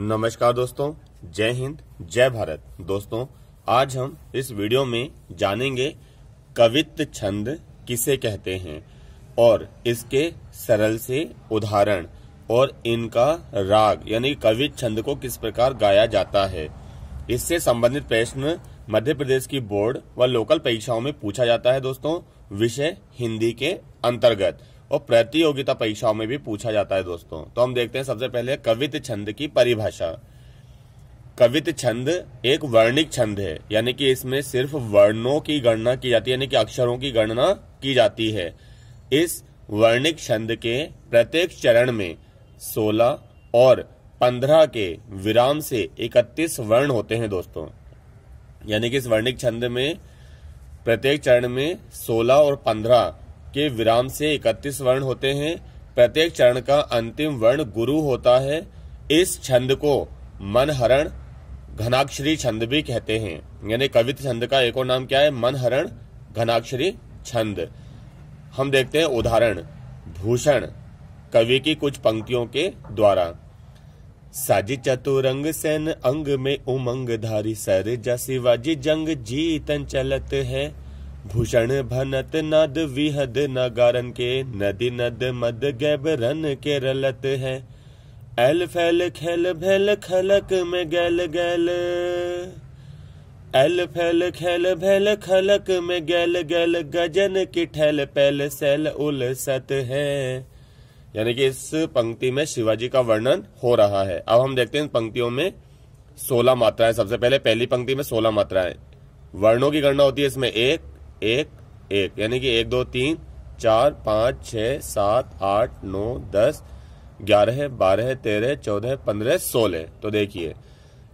नमस्कार दोस्तों जय हिंद जय भारत दोस्तों आज हम इस वीडियो में जानेंगे कवित्त छंद किसे कहते हैं और इसके सरल से उदाहरण और इनका राग यानी कवित छंद को किस प्रकार गाया जाता है इससे संबंधित प्रश्न मध्य प्रदेश की बोर्ड व लोकल परीक्षाओं में पूछा जाता है दोस्तों विषय हिंदी के अंतर्गत और प्रतियोगिता परीक्षाओं में भी पूछा जाता है दोस्तों तो हम देखते हैं सबसे पहले कवित छंद की परिभाषा कवित छंद एक वर्णिक छंद है यानी कि इसमें सिर्फ वर्णों की गणना की जाती है यानी कि अक्षरों की गणना की जाती है इस वर्णिक छंद के प्रत्येक चरण में 16 और 15 के विराम से 31 वर्ण होते हैं दोस्तों यानी कि इस वर्णिक छंद में प्रत्येक चरण में 16 और पंद्रह के विराम से इकतीस वर्ण होते हैं प्रत्येक चरण का अंतिम वर्ण गुरु होता है इस छंद को मनहरण घनाक्षरी छंद भी कहते हैं यानी कवित छंद का एक और नाम क्या है मनहरण घनाक्षरी छंद हम देखते हैं उदाहरण भूषण कवि की कुछ पंक्तियों के द्वारा साजी चतुरंग सेन अंग में उमंग धारी सर जसी वाजी जंग जीतन चलत है भूषण भनत नद विहद नगारन के नदी नद मद गैबरन के रलत है एल फैल खेल भैल खलक में गैल गैल एल फैल खेल भैल खलक में गैल गैल गजन की ठैल पैल सैल उल सत है यानी कि इस पंक्ति में शिवाजी का वर्णन हो रहा है अब हम देखते हैं इन पंक्तियों में सोलह मात्राएं सबसे पहले पहली पंक्ति में सोलह मात्राएं वर्णों की गणना होती है इसमें एक एक एक यानी कि एक दो तीन चार पाँच छ सात आठ नौ दस ग्यारह बारह तेरह चौदह पंद्रह सोलह तो देखिए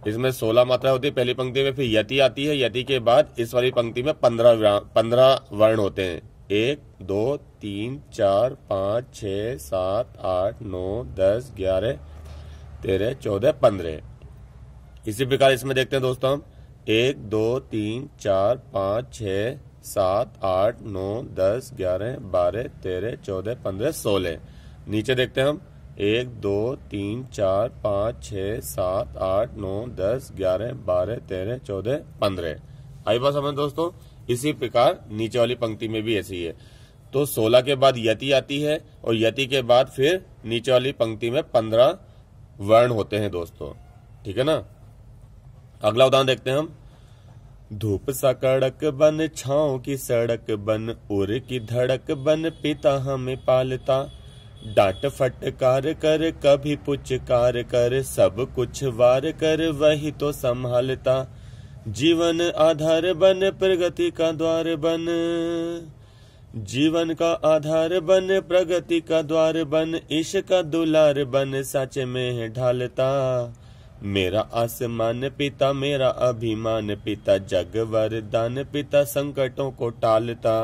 इसमें सोलह मात्रा होती है पहली पंक्ति में फिर यति आती है यति के बाद इस वाली पंक्ति में पंद्रह पंद्रह वर्ण होते हैं एक दो तीन चार पाँच छ सात आठ नौ दस ग्यारह तेरह चौदह पंद्रह इसी प्रकार इसमें देखते हैं दोस्तों हम एक दो तीन चार पाँच छः सात आठ नौ दस ग्यारह बारह तेरह चौदह पंद्रह सोलह नीचे देखते हैं हम एक दो तीन चार पाँच छः सात आठ नौ दस ग्यारह बारह तेरह चौदह पंद्रह आई बात समझ दोस्तों इसी प्रकार नीचे वाली पंक्ति में भी ऐसी है तो सोलह के बाद यति आती है और यति के बाद फिर नीचे वाली पंक्ति में पंद्रह वर्ण होते हैं दोस्तों ठीक है ना अगला उदाहरण देखते हैं हम धूप सा कड़क बन छाओ की सड़क बन उर की धड़क बन पिता हमें पालता डांट फटकार कर कभी पुचकार कर सब कुछ वार कर वही तो संभालता जीवन आधार बन प्रगति का द्वार बन जीवन का आधार बन प्रगति का द्वार बन ईश का दुलार बन साचे में ढालता मेरा आसमान पिता मेरा अभिमान पिता जग वरदान पिता संकटों को टालता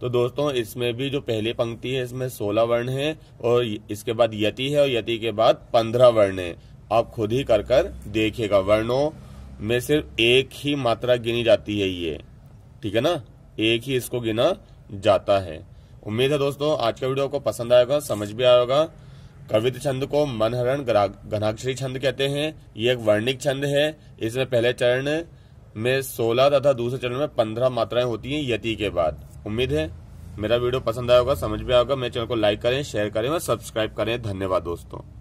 तो दोस्तों इसमें भी जो पहली पंक्ति है इसमें सोलह वर्ण है और इसके बाद यति है और यति के बाद पंद्रह वर्ण है आप खुद ही कर कर देखिएगा वर्णों में सिर्फ एक ही मात्रा गिनी जाती है ये ठीक है ना एक ही इसको गिना जाता है उम्मीद है दोस्तों आज का वीडियो को पसंद आएगा समझ भी आएगा कवित छंद को मनहरण घनाक्षरी छंद कहते हैं ये एक वर्णिक छंद है इसमें पहले चरण में सोलह तथा दूसरे चरण में पंद्रह मात्राएं होती हैं यति के बाद उम्मीद है मेरा वीडियो पसंद आया होगा समझ में आएगा मेरे चैनल को लाइक करें शेयर करें और सब्सक्राइब करें धन्यवाद दोस्तों